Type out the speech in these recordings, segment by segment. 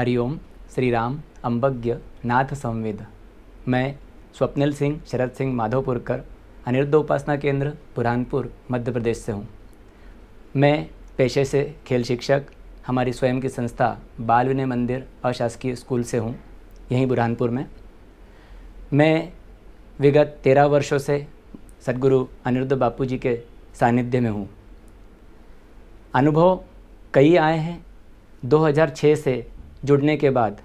हरिओम श्री राम अम्बज्ञ नाथ संवेद मैं स्वप्निल सिंह शरद सिंह माधोपुरकर अनिरुद्ध उपासना केंद्र बुरहानपुर मध्य प्रदेश से हूँ मैं पेशे से खेल शिक्षक हमारी स्वयं की संस्था बाल विनय मंदिर अशासकीय स्कूल से हूँ यहीं बुरहानपुर में मैं विगत तेरह वर्षों से सदगुरु अनिरुद्ध बापू जी के सानिध्य में हूँ अनुभव कई आए हैं 2006 से जुड़ने के बाद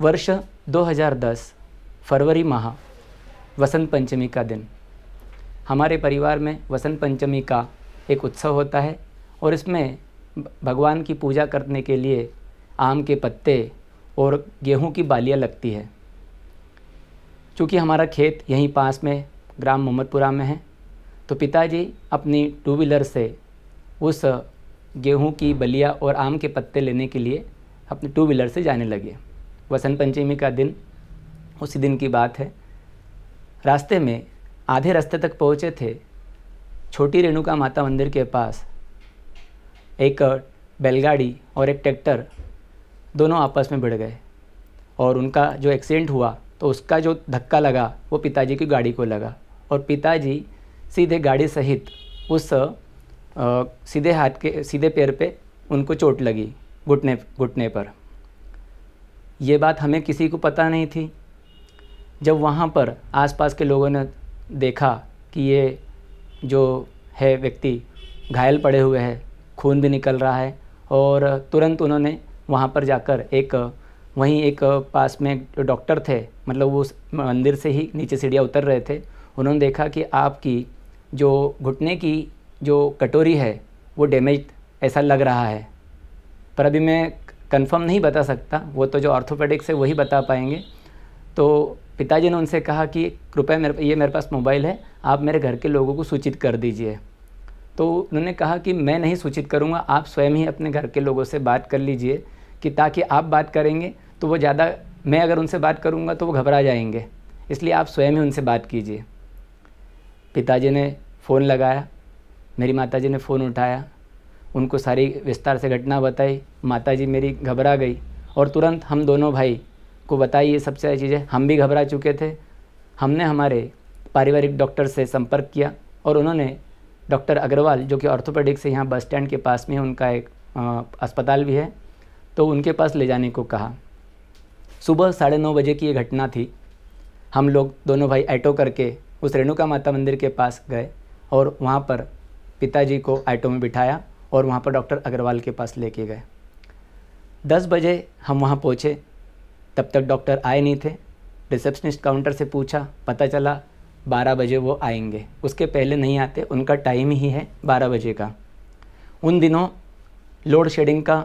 वर्ष 2010 फरवरी माह वसंत पंचमी का दिन हमारे परिवार में वसंत पंचमी का एक उत्सव होता है और इसमें भगवान की पूजा करने के लिए आम के पत्ते और गेहूं की बालियां लगती है चूँकि हमारा खेत यहीं पास में ग्राम मोहम्मदपुरा में है तो पिताजी अपनी टू व्हीलर से उस गेहूं की बलिया और आम के पत्ते लेने के लिए अपने टू व्हीलर से जाने लगे वसंत पंचमी का दिन उसी दिन की बात है रास्ते में आधे रास्ते तक पहुँचे थे छोटी रेणुका माता मंदिर के पास एक बैलगाड़ी और एक ट्रैक्टर दोनों आपस में भिड़ गए और उनका जो एक्सीडेंट हुआ तो उसका जो धक्का लगा वो पिताजी की गाड़ी को लगा और पिताजी सीधे गाड़ी सहित उस आ, सीधे हाथ के सीधे पैर पे उनको चोट लगी घुटने घुटने पर ये बात हमें किसी को पता नहीं थी जब वहाँ पर आसपास के लोगों ने देखा कि ये जो है व्यक्ति घायल पड़े हुए हैं खून भी निकल रहा है और तुरंत उन्होंने वहाँ पर जाकर एक वहीं एक पास में डॉक्टर थे मतलब वो मंदिर से ही नीचे सीढ़ियाँ उतर रहे थे उन्होंने देखा कि आपकी जो घुटने की जो कटोरी है वो डैमेज ऐसा लग रहा है पर अभी मैं कंफर्म नहीं बता सकता वो तो जो ऑर्थोपेडिक्स है वही बता पाएंगे तो पिताजी ने उनसे कहा कि कृपया मेरे ये मेरे पास मोबाइल है आप मेरे घर के लोगों को सूचित कर दीजिए तो उन्होंने कहा कि मैं नहीं सूचित करूँगा आप स्वयं ही अपने घर के लोगों से बात कर लीजिए कि ताकि आप बात करेंगे तो वो ज़्यादा मैं अगर उनसे बात करूँगा तो वो घबरा जाएंगे इसलिए आप स्वयं ही उनसे बात कीजिए पिताजी ने फ़ोन लगाया मेरी माताजी ने फ़ोन उठाया उनको सारी विस्तार से घटना बताई माता जी मेरी घबरा गई और तुरंत हम दोनों भाई को बताई ये सब सारी चीज़ें हम भी घबरा चुके थे हमने हमारे पारिवारिक डॉक्टर से संपर्क किया और उन्होंने डॉक्टर अग्रवाल जो कि ऑर्थोपेडिक से यहाँ बस स्टैंड के पास में उनका एक आ, अस्पताल भी है तो उनके पास ले जाने को कहा सुबह साढ़े नौ बजे की ये घटना थी हम लोग दोनों भाई ऐटो करके उस रेणुका माता मंदिर के पास गए और वहाँ पर पिताजी को ऐटो में बिठाया और वहाँ पर डॉक्टर अग्रवाल के पास लेके गए दस बजे हम वहाँ पहुँचे तब तक डॉक्टर आए नहीं थे रिसेप्शनिस्ट काउंटर से पूछा पता चला बारह बजे वो आएंगे उसके पहले नहीं आते उनका टाइम ही है बारह बजे का उन दिनों लोड शेडिंग का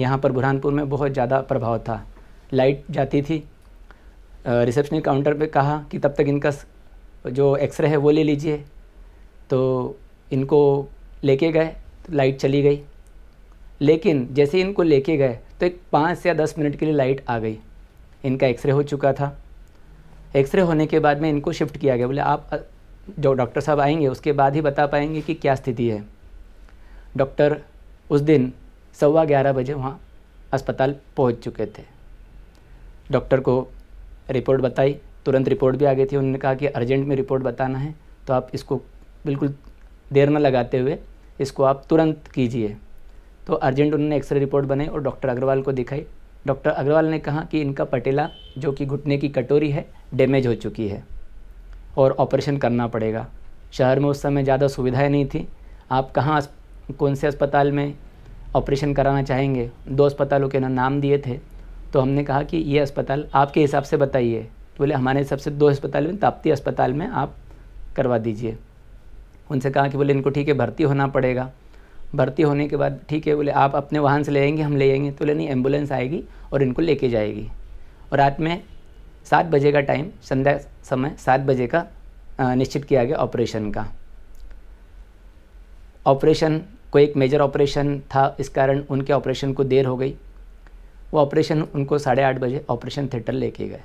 यहाँ पर बुरहानपुर में बहुत ज़्यादा प्रभाव था लाइट जाती थी रिसेप्शन काउंटर पे कहा कि तब तक इनका जो एक्सरे है वो ले लीजिए तो इनको लेके गए तो लाइट चली गई लेकिन जैसे इनको लेके गए तो एक पाँच या दस मिनट के लिए लाइट आ गई इनका एक्सरे हो चुका था एक्सरे होने के बाद में इनको शिफ्ट किया गया बोले आप जो डॉक्टर साहब आएंगे उसके बाद ही बता पाएंगे कि क्या स्थिति है डॉक्टर उस दिन सवा ग्यारह बजे वहाँ अस्पताल पहुँच चुके थे डॉक्टर को रिपोर्ट बताई तुरंत रिपोर्ट भी आ गई थी उन्होंने कहा कि अर्जेंट में रिपोर्ट बताना है तो आप इसको बिल्कुल देर न लगाते हुए इसको आप तुरंत कीजिए तो अर्जेंट उन्होंने एक्सरे रिपोर्ट बनाई और डॉक्टर अग्रवाल को दिखाई डॉक्टर अग्रवाल ने कहा कि इनका पटेला जो कि घुटने की कटोरी है डैमेज हो चुकी है और ऑपरेशन करना पड़ेगा शहर में उस समय ज़्यादा सुविधाएं नहीं थी आप कहाँ कौन से अस्पताल में ऑपरेशन कराना चाहेंगे दो अस्पतालों के ना नाम दिए थे तो हमने कहा कि ये अस्पताल आपके हिसाब से बताइए तो बोले हमारे हिसाब से दो अस्पताल में ताप्ती अस्पताल में आप करवा दीजिए उनसे कहा कि बोले इनको ठीक है भर्ती होना पड़ेगा भर्ती होने के बाद ठीक है बोले आप अपने वाहन से ले आएंगे हम ले आएंगे तो बोले नहीं एम्बुलेंस आएगी और इनको लेके जाएगी और रात में सात बजे का टाइम संध्या समय सात बजे का निश्चित किया गया ऑपरेशन का ऑपरेशन कोई एक मेजर ऑपरेशन था इस कारण उनके ऑपरेशन को देर हो गई वो ऑपरेशन उनको साढ़े आठ बजे ऑपरेशन थिएटर लेके गए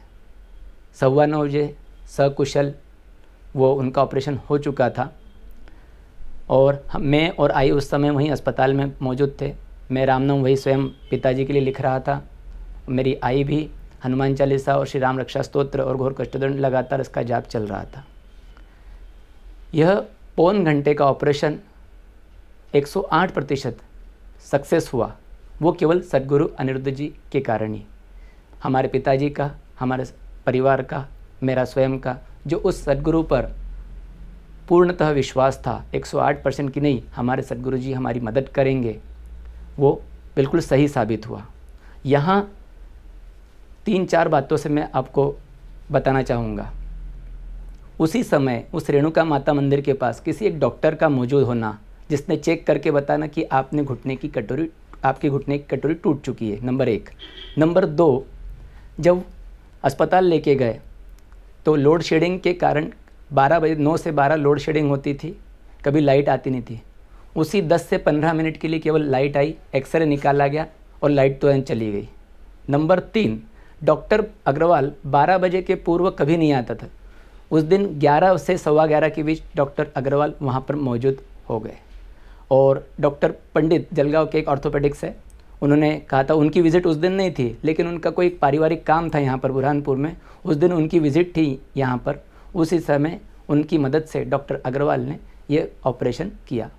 सवा नौ बजे सकुशल वो उनका ऑपरेशन हो चुका था और मैं और आई उस समय वहीं अस्पताल में मौजूद थे मैं रामनाम वही स्वयं पिताजी के लिए लिख रहा था मेरी आई भी हनुमान चालीसा और श्री राम रक्षा स्तोत्र और घोर कष्टदंड लगातार इसका जाप चल रहा था यह पौन घंटे का ऑपरेशन 108 प्रतिशत सक्सेस हुआ वो केवल सदगुरु अनिरुद्ध जी के कारण ही हमारे पिताजी का हमारे परिवार का मेरा स्वयं का जो उस सदगुरु पर पूर्णतः विश्वास था 108 परसेंट कि नहीं हमारे सदगुरु जी हमारी मदद करेंगे वो बिल्कुल सही साबित हुआ यहाँ तीन चार बातों से मैं आपको बताना चाहूँगा उसी समय उस रेणुका माता मंदिर के पास किसी एक डॉक्टर का मौजूद होना जिसने चेक करके बताना कि आपने घुटने की कटोरी आपके घुटने की कटोरी टूट चुकी है नंबर एक नंबर दो जब अस्पताल लेके गए तो लोड शेडिंग के कारण बारह बजे नौ से बारह लोड शेडिंग होती थी कभी लाइट आती नहीं थी उसी दस से पंद्रह मिनट के लिए केवल लाइट आई एक्सरे निकाला गया और लाइट तुरंत तो चली गई नंबर तीन डॉक्टर अग्रवाल बारह बजे के पूर्व कभी नहीं आता था उस दिन ग्यारह से सवा ग्यारह के बीच डॉक्टर अग्रवाल वहाँ पर मौजूद हो गए और डॉक्टर पंडित जलगांव के एक ऑर्थोपेडिक्स है उन्होंने कहा था उनकी विज़िट उस दिन नहीं थी लेकिन उनका कोई पारिवारिक काम था यहाँ पर बुरहानपुर में उस दिन उनकी विज़िट थी यहाँ पर उसी समय उनकी मदद से डॉक्टर अग्रवाल ने ये ऑपरेशन किया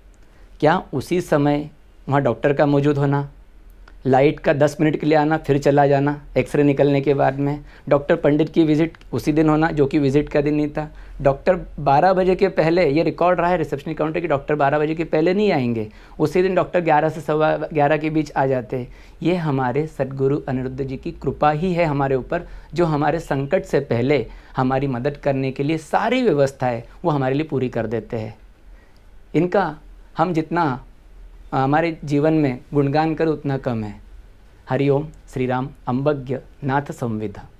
क्या उसी समय वहाँ डॉक्टर का मौजूद होना लाइट का दस मिनट के लिए आना फिर चला जाना एक्सरे निकलने के बाद में डॉक्टर पंडित की विज़िट उसी दिन होना जो कि विज़िट का दिन नहीं था डॉक्टर बारह बजे के पहले ये रिकॉर्ड रहा है रिसेप्शन काउंटर कि डॉक्टर बारह बजे के पहले नहीं आएंगे उसी दिन डॉक्टर ग्यारह से सवा ग्यारह के बीच आ जाते हैं ये हमारे सदगुरु अनिरुद्ध जी की कृपा ही है हमारे ऊपर जो हमारे संकट से पहले हमारी मदद करने के लिए सारी व्यवस्थाएँ वो हमारे लिए पूरी कर देते हैं इनका हम जितना हमारे जीवन में गुणगान कर उतना कम है हरिओम श्री राम अम्बज्ञ नाथ संविधा